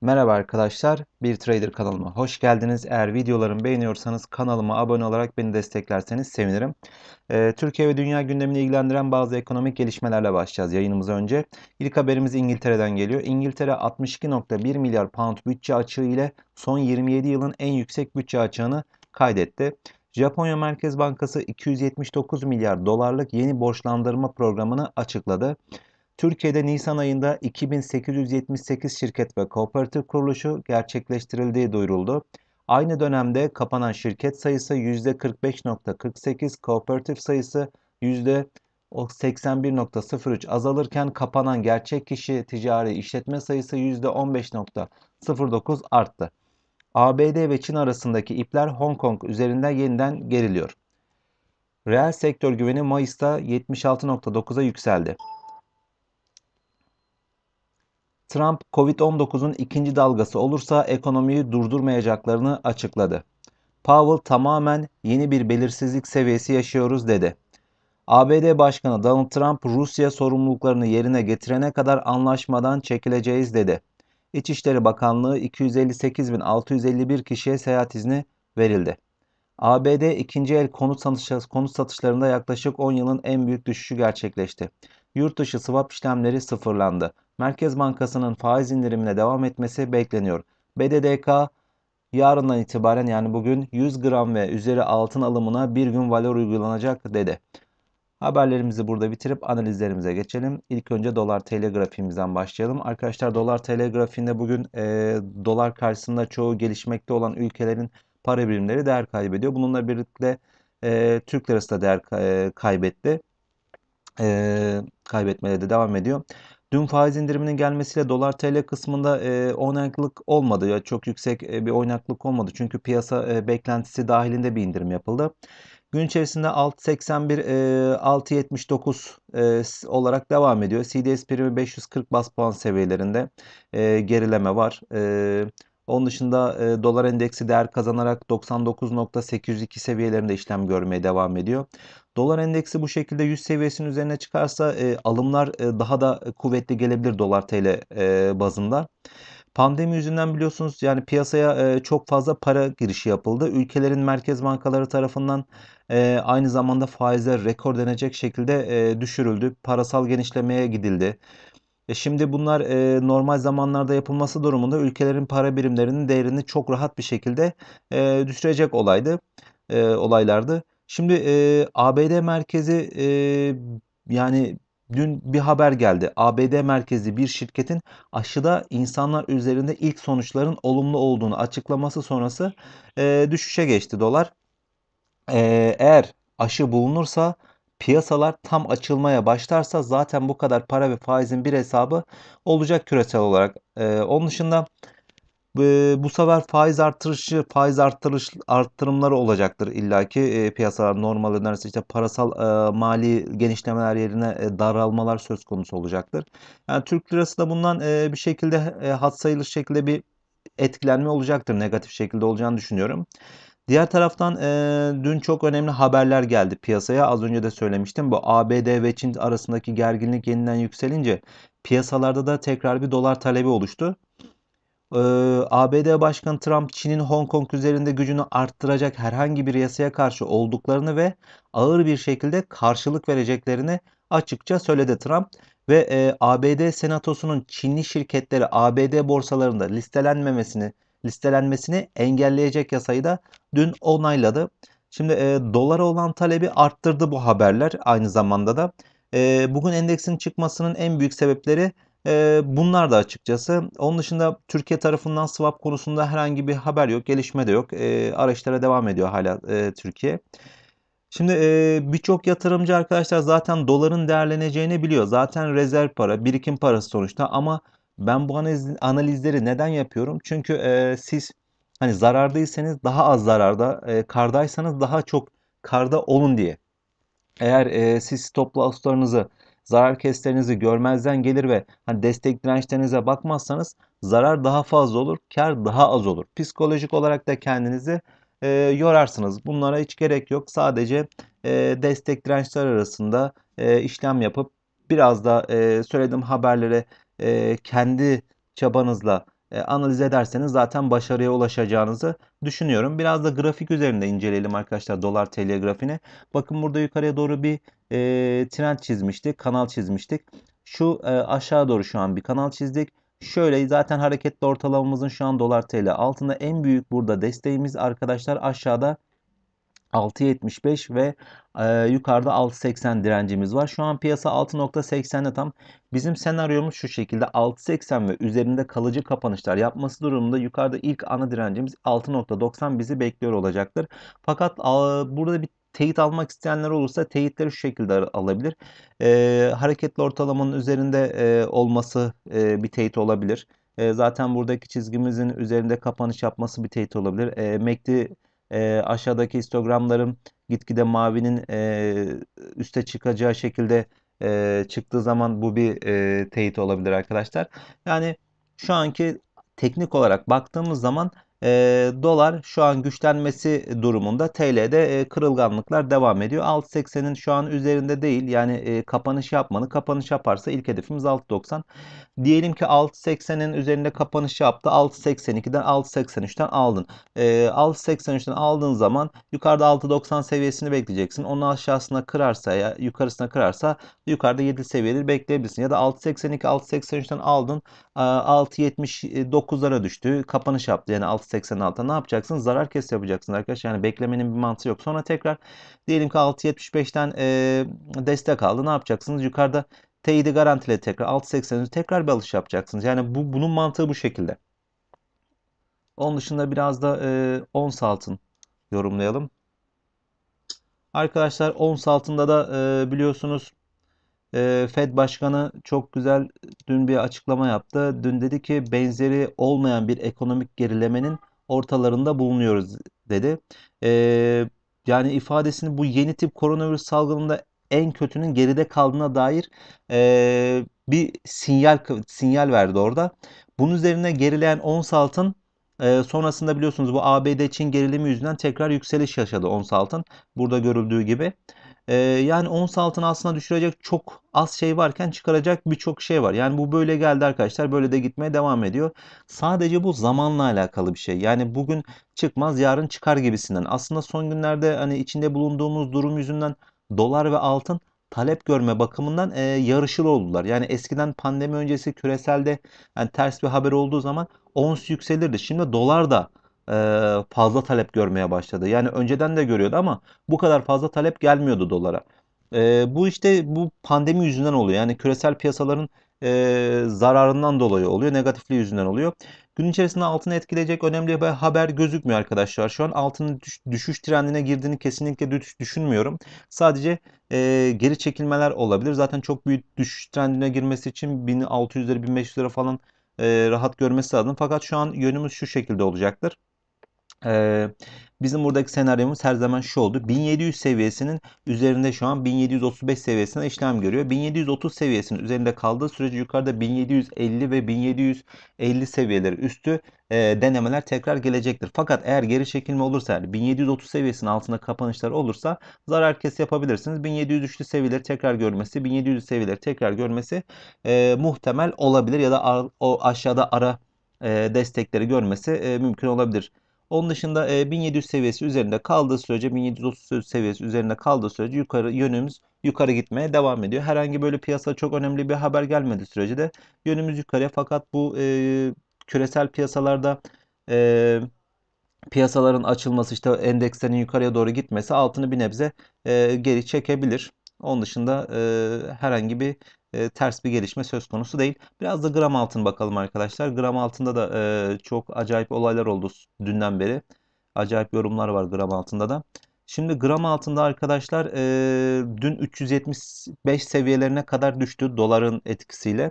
Merhaba arkadaşlar, Bir Trader kanalıma hoş geldiniz. Eğer videolarımı beğeniyorsanız kanalıma abone olarak beni desteklerseniz sevinirim. Ee, Türkiye ve dünya gündemini ilgilendiren bazı ekonomik gelişmelerle başlayacağız yayınımıza önce. İlk haberimiz İngiltere'den geliyor. İngiltere 62.1 milyar pound bütçe açığı ile son 27 yılın en yüksek bütçe açığını kaydetti. Japonya Merkez Bankası 279 milyar dolarlık yeni borçlandırma programını açıkladı. Türkiye'de Nisan ayında 2878 şirket ve kooperatif kuruluşu gerçekleştirildiği duyuruldu. Aynı dönemde kapanan şirket sayısı %45.48, kooperatif sayısı %81.03 azalırken kapanan gerçek kişi ticari işletme sayısı %15.09 arttı. ABD ve Çin arasındaki ipler Hong Kong üzerinden yeniden geriliyor. Reel sektör güveni Mayıs'ta 76.9'a yükseldi. Trump Covid-19'un ikinci dalgası olursa ekonomiyi durdurmayacaklarını açıkladı. Powell tamamen yeni bir belirsizlik seviyesi yaşıyoruz dedi. ABD Başkanı Donald Trump Rusya sorumluluklarını yerine getirene kadar anlaşmadan çekileceğiz dedi. İçişleri Bakanlığı 258.651 kişiye seyahat izni verildi. ABD ikinci el konut, satış, konut satışlarında yaklaşık 10 yılın en büyük düşüşü gerçekleşti. Yurt dışı swap işlemleri sıfırlandı. Merkez Bankası'nın faiz indirimine devam etmesi bekleniyor. BDDK yarından itibaren yani bugün 100 gram ve üzeri altın alımına bir gün valor uygulanacak dedi. Haberlerimizi burada bitirip analizlerimize geçelim. İlk önce dolar tl grafiğimizden başlayalım. Arkadaşlar dolar tl grafiğinde bugün e, dolar karşısında çoğu gelişmekte olan ülkelerin para birimleri değer kaybediyor. Bununla birlikte e, Türk lirası da değer e, kaybetti. E, kaybetmeye de devam ediyor. Dün faiz indiriminin gelmesiyle dolar TL kısmında e, oynaklık olmadı. ya çok yüksek e, bir oynaklık olmadı. Çünkü piyasa e, beklentisi dahilinde bir indirim yapıldı. Gün içerisinde 6.81 e, 6.79 e, olarak devam ediyor. CDS primi 540 bas puan seviyelerinde e, gerileme var. E, onun dışında e, dolar endeksi değer kazanarak 99.802 seviyelerinde işlem görmeye devam ediyor. Dolar endeksi bu şekilde 100 seviyesinin üzerine çıkarsa e, alımlar e, daha da kuvvetli gelebilir dolar TL e, bazında. Pandemi yüzünden biliyorsunuz yani piyasaya e, çok fazla para girişi yapıldı. Ülkelerin merkez bankaları tarafından e, aynı zamanda faizler rekor denecek şekilde e, düşürüldü. Parasal genişlemeye gidildi. E şimdi bunlar e, normal zamanlarda yapılması durumunda ülkelerin para birimlerinin değerini çok rahat bir şekilde e, düşürecek olaydı, e, olaylardı. Şimdi e, ABD merkezi e, yani dün bir haber geldi. ABD merkezi bir şirketin aşıda insanlar üzerinde ilk sonuçların olumlu olduğunu açıklaması sonrası e, düşüşe geçti dolar. E, eğer aşı bulunursa piyasalar tam açılmaya başlarsa zaten bu kadar para ve faizin bir hesabı olacak küresel olarak. E, onun dışında e, bu sefer faiz artırışı, faiz artırış arttırımları olacaktır illaki e, piyasalar normal önerse işte parasal e, mali genişlemeler yerine e, daralmalar söz konusu olacaktır. Yani Türk lirası da bundan e, bir şekilde e, hat sayılır şekilde bir etkilenme olacaktır. Negatif şekilde olacağını düşünüyorum. Diğer taraftan e, dün çok önemli haberler geldi piyasaya. Az önce de söylemiştim. Bu ABD ve Çin arasındaki gerginlik yeniden yükselince piyasalarda da tekrar bir dolar talebi oluştu. Ee, ABD Başkanı Trump Çin'in Hong Kong üzerinde gücünü arttıracak herhangi bir yasaya karşı olduklarını ve ağır bir şekilde karşılık vereceklerini açıkça söyledi Trump ve e, ABD Senatosu'nun Çinli şirketleri ABD borsalarında listelenmemesini listelenmesini engelleyecek yasayı da dün onayladı. Şimdi e, dolara olan talebi arttırdı bu haberler aynı zamanda da. E, bugün endeksin çıkmasının en büyük sebepleri bunlar da açıkçası. Onun dışında Türkiye tarafından swap konusunda herhangi bir haber yok, gelişme de yok. E, araçlara devam ediyor hala Türkiye. Şimdi birçok yatırımcı arkadaşlar zaten doların değerleneceğini biliyor. Zaten rezerv para, birikim parası sonuçta ama ben bu analizleri neden yapıyorum? Çünkü siz hani zarardaysanız daha az zararda, kardaysanız daha çok karda olun diye. Eğer siz stop loss'larınızı zarar keslerinizi görmezden gelir ve hani destek dirençlerinize bakmazsanız zarar daha fazla olur, kar daha az olur. Psikolojik olarak da kendinizi e, yorarsınız. Bunlara hiç gerek yok. Sadece e, destek dirençler arasında e, işlem yapıp biraz da e, söylediğim haberlere e, kendi çabanızla e, analiz ederseniz zaten başarıya ulaşacağınızı düşünüyorum. Biraz da grafik üzerinde inceleyelim arkadaşlar dolar TL grafiğini. Bakın burada yukarıya doğru bir e, trend çizmiştik, kanal çizmiştik. Şu e, aşağı doğru şu an bir kanal çizdik. Şöyle zaten hareketli ortalamamızın şu an dolar TL altında en büyük burada desteğimiz arkadaşlar aşağıda 6.75 ve e, yukarıda 6.80 direncimiz var. Şu an piyasa 6.80'de tam. Bizim senaryomuz şu şekilde 6.80 ve üzerinde kalıcı kapanışlar yapması durumunda yukarıda ilk ana direncimiz 6.90 bizi bekliyor olacaktır. Fakat a, burada bir teyit almak isteyenler olursa teyitleri şu şekilde alabilir. E, hareketli ortalamanın üzerinde e, olması e, bir teyit olabilir. E, zaten buradaki çizgimizin üzerinde kapanış yapması bir teyit olabilir. E, MACD e, aşağıdaki histogramlarım gitgide mavinin e, üste çıkacağı şekilde e, çıktığı zaman bu bir e, teyit olabilir arkadaşlar. Yani şu anki teknik olarak baktığımız zaman e, dolar şu an güçlenmesi durumunda TL'de e, kırılganlıklar devam ediyor. Alt şu an üzerinde değil yani e, kapanış yapmanı kapanış yaparsa ilk hedefimiz alt Diyelim ki alt üzerinde kapanış yaptı. Alt 82'den alt 83'ten aldın. E, alt aldığın zaman yukarıda 6.90 seviyesini bekleyeceksin. Onun aşağısına kırarsa ya yukarısına kırarsa yukarıda 7 seviyeleri bekleyebilirsin. Ya da 6.82 6.83'ten aldın. E, 6.79'lara düştü. Kapanış yaptı yani alt 6.86'a ne yapacaksın? Zarar kes yapacaksın arkadaşlar. Yani beklemenin bir mantığı yok. Sonra tekrar diyelim ki 6.75'ten e, destek aldı. Ne yapacaksınız? Yukarıda teyidi garantile tekrar 6.83 tekrar bir alış yapacaksınız. Yani bu bunun mantığı bu şekilde. Onun dışında biraz da e, ons altın yorumlayalım. Arkadaşlar ons altında da e, biliyorsunuz ee, e, Fed Başkanı çok güzel dün bir açıklama yaptı. Dün dedi ki benzeri olmayan bir ekonomik gerilemenin ortalarında bulunuyoruz dedi. E, yani ifadesini bu yeni tip koronavirüs salgınında en kötünün geride kaldığına dair e, bir sinyal sinyal verdi orada. Bunun üzerine gerileyen ons altın e, sonrasında biliyorsunuz bu ABD Çin gerilimi yüzünden tekrar yükseliş yaşadı ons altın. Burada görüldüğü gibi. E, yani ons altını aslında düşürecek çok az şey varken çıkaracak birçok şey var. Yani bu böyle geldi arkadaşlar. Böyle de gitmeye devam ediyor. Sadece bu zamanla alakalı bir şey. Yani bugün çıkmaz yarın çıkar gibisinden. Aslında son günlerde hani içinde bulunduğumuz durum yüzünden dolar ve altın talep görme bakımından e, yarışılı oldular. Yani eskiden pandemi öncesi küreselde yani ters bir haber olduğu zaman ons yükselirdi. Şimdi dolar da e, fazla talep görmeye başladı. Yani önceden de görüyordu ama bu kadar fazla talep gelmiyordu dolara. E, bu işte bu pandemi yüzünden oluyor. Yani küresel piyasaların e, zararından dolayı oluyor. Negatifliği yüzünden oluyor. Gün içerisinde altını etkileyecek önemli bir haber gözükmüyor arkadaşlar. Şu an altının düş, düşüş trendine girdiğini kesinlikle düş, düşünmüyorum. Sadece e, geri çekilmeler olabilir. Zaten çok büyük düşüş trendine girmesi için 1600 lira 1500 lira falan e, rahat görmesi lazım. Fakat şu an yönümüz şu şekilde olacaktır. Ee, bizim buradaki senaryomuz her zaman şu oldu. 1700 seviyesinin üzerinde şu an 1735 seviyesine işlem görüyor. 1730 seviyesinin üzerinde kaldığı sürece yukarıda 1750 ve 1750 seviyeleri üstü e, denemeler tekrar gelecektir. Fakat eğer geri çekilme olursa yani 1730 seviyesinin altında kapanışlar olursa zarar kes yapabilirsiniz. 1703'lü seviyeleri tekrar görmesi, 1700 seviyeleri tekrar görmesi e, muhtemel olabilir ya da o aşağıda ara e, destekleri görmesi e, mümkün olabilir. Onun dışında 1700 e, seviyesi üzerinde kaldığı sürece 1730 seviyesi üzerinde kaldığı sürece yukarı yönümüz yukarı gitmeye devam ediyor. Herhangi böyle piyasa çok önemli bir haber gelmedi sürece de yönümüz yukarıya fakat bu e, küresel piyasalarda e, piyasaların açılması işte endekslerin yukarıya doğru gitmesi altını bir nebze e, geri çekebilir. Onun dışında e, herhangi bir e, ters bir gelişme söz konusu değil. Biraz da gram altın bakalım arkadaşlar. Gram altında da e, çok acayip olaylar oldu dünden beri. Acayip yorumlar var gram altında da. Şimdi gram altında arkadaşlar e, dün 375 seviyelerine kadar düştü doların etkisiyle.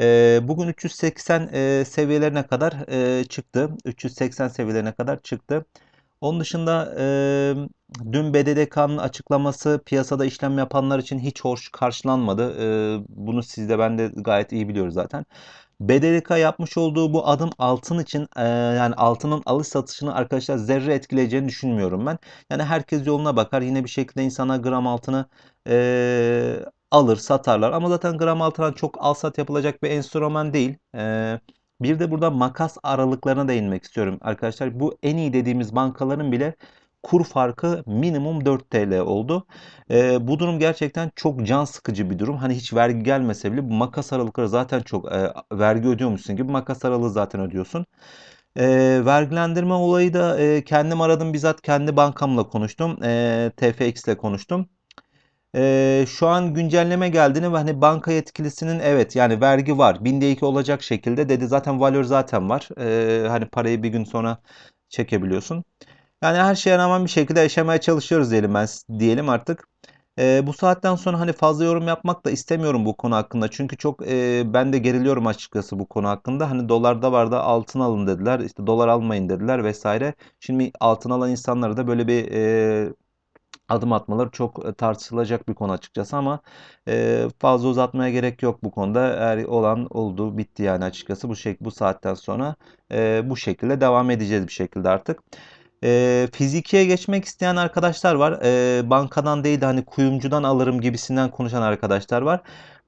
E, bugün 380 e, seviyelerine kadar e, çıktı. 380 seviyelerine kadar çıktı. Onun dışında e, dün BDDK'nın açıklaması piyasada işlem yapanlar için hiç hoş karşılanmadı. E, bunu siz de ben de gayet iyi biliyoruz zaten. BDDK yapmış olduğu bu adım altın için e, yani altının alış satışını arkadaşlar zerre etkileyeceğini düşünmüyorum ben. Yani herkes yoluna bakar. Yine bir şekilde insana gram altını e, alır satarlar. Ama zaten gram altından çok al sat yapılacak bir enstrüman değil. E, bir de burada makas aralıklarına değinmek istiyorum arkadaşlar. Bu en iyi dediğimiz bankaların bile kur farkı minimum 4 TL oldu. E, bu durum gerçekten çok can sıkıcı bir durum. Hani hiç vergi gelmese bile bu makas aralıkları zaten çok e, vergi ödüyormuşsun gibi makas aralığı zaten ödüyorsun. E, vergilendirme olayı da e, kendim aradım bizzat kendi bankamla konuştum. E, ee, TFX ile konuştum e, şu an güncelleme geldiğini ve hani banka yetkilisinin evet yani vergi var binde iki olacak şekilde dedi zaten valör zaten var e, hani parayı bir gün sonra çekebiliyorsun. Yani her şeye rağmen bir şekilde yaşamaya çalışıyoruz diyelim ben diyelim artık. E, bu saatten sonra hani fazla yorum yapmak da istemiyorum bu konu hakkında. Çünkü çok e, ben de geriliyorum açıkçası bu konu hakkında. Hani dolarda var da altın alın dediler. işte dolar almayın dediler vesaire. Şimdi altın alan insanlara da böyle bir e, adım atmaları çok e, tartışılacak bir konu açıkçası ama e, fazla uzatmaya gerek yok bu konuda. Eğer olan oldu bitti yani açıkçası bu şey bu saatten sonra e, bu şekilde devam edeceğiz bir şekilde artık. E, fizikiye geçmek isteyen arkadaşlar var. E, bankadan değil de hani kuyumcudan alırım gibisinden konuşan arkadaşlar var.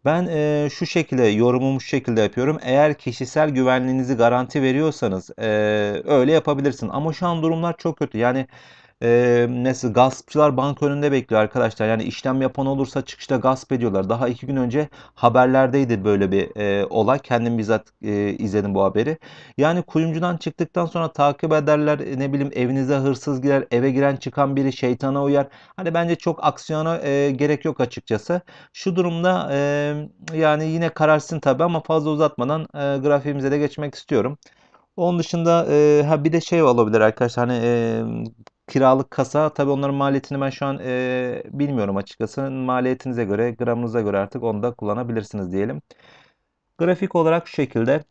Ben e, şu şekilde yorumumu şu şekilde yapıyorum. Eğer kişisel güvenliğinizi garanti veriyorsanız e, öyle yapabilirsin. Ama şu an durumlar çok kötü. Yani e, nasıl gaspçılar banka önünde bekliyor arkadaşlar. Yani işlem yapan olursa çıkışta gasp ediyorlar. Daha iki gün önce haberlerdeydi böyle bir e, olay. Kendim bizzat e, izledim bu haberi. Yani kuyumcudan çıktıktan sonra takip ederler. E, ne bileyim evinize hırsız girer. Eve giren çıkan biri şeytana uyar. Hani bence çok aksiyona e, gerek yok açıkçası. Şu durumda e, yani yine kararsın tabi ama fazla uzatmadan e, grafiğimize de geçmek istiyorum. Onun dışında e, ha bir de şey olabilir arkadaşlar hani e, kiralık kasa tabii onların maliyetini ben şu an e, bilmiyorum açıkçası. Maliyetinize göre, gramınıza göre artık onu da kullanabilirsiniz diyelim. Grafik olarak şu şekilde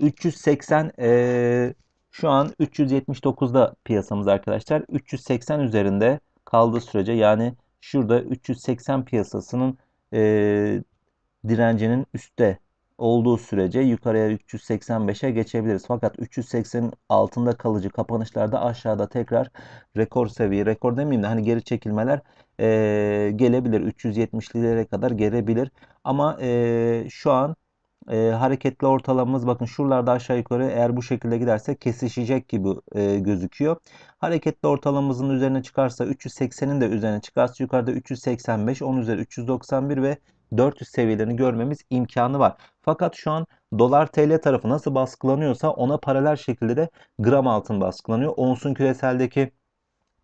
380 e, şu an 379'da piyasamız arkadaşlar. 380 üzerinde kaldığı sürece yani şurada 380 piyasasının e, direncinin üstte olduğu sürece yukarıya 385'e geçebiliriz. Fakat 380'in altında kalıcı kapanışlarda aşağıda tekrar rekor seviye, rekor demeyeyim de hani geri çekilmeler e, gelebilir. 370'lilere kadar gelebilir. Ama e, şu an e, hareketli ortalamamız bakın şuralarda aşağı yukarı eğer bu şekilde giderse kesişecek gibi e, gözüküyor. Hareketli ortalamamızın üzerine çıkarsa 380'in de üzerine çıkarsa yukarıda 385, 10 üzeri 391 ve 400 seviyelerini görmemiz imkanı var. Fakat şu an dolar TL tarafı nasıl baskılanıyorsa ona paralel şekilde de gram altın baskılanıyor. Onsun küreseldeki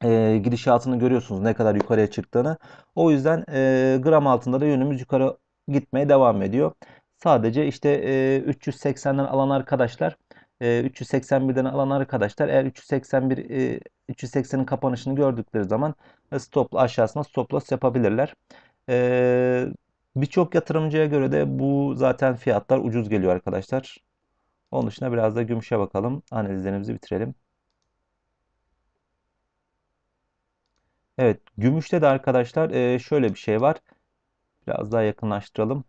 e, gidişatını görüyorsunuz ne kadar yukarıya çıktığını. O yüzden e, gram altında da yönümüz yukarı gitmeye devam ediyor. Sadece işte e, 380'den alan arkadaşlar e, 381'den alan arkadaşlar eğer 381 e, 380'in kapanışını gördükleri zaman stop aşağısına stop loss yapabilirler. E, Birçok yatırımcıya göre de bu zaten fiyatlar ucuz geliyor arkadaşlar. Onun dışında biraz da gümüşe bakalım. Analizlerimizi bitirelim. Evet gümüşte de arkadaşlar e, şöyle bir şey var. Biraz daha yakınlaştıralım.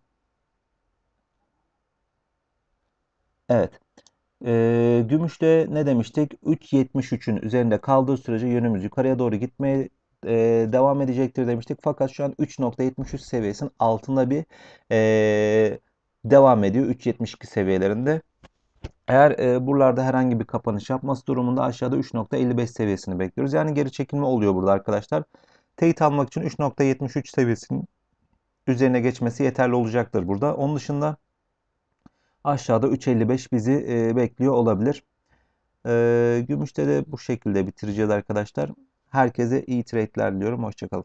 Evet. E, gümüşte ne demiştik? 3.73'ün üzerinde kaldığı sürece yönümüz yukarıya doğru gitmeye e, devam edecektir demiştik. Fakat şu an 3.73 seviyesinin altında bir e, devam ediyor. 3.72 seviyelerinde. Eğer e, buralarda herhangi bir kapanış yapması durumunda aşağıda 3.55 seviyesini bekliyoruz. Yani geri çekilme oluyor burada arkadaşlar. Teyit almak için 3.73 seviyesinin üzerine geçmesi yeterli olacaktır burada. Onun dışında aşağıda 3.55 bizi e, bekliyor olabilir. E, gümüşte de bu şekilde bitireceğiz arkadaşlar. Herkese iyi trade'ler diliyorum. Hoşçakalın.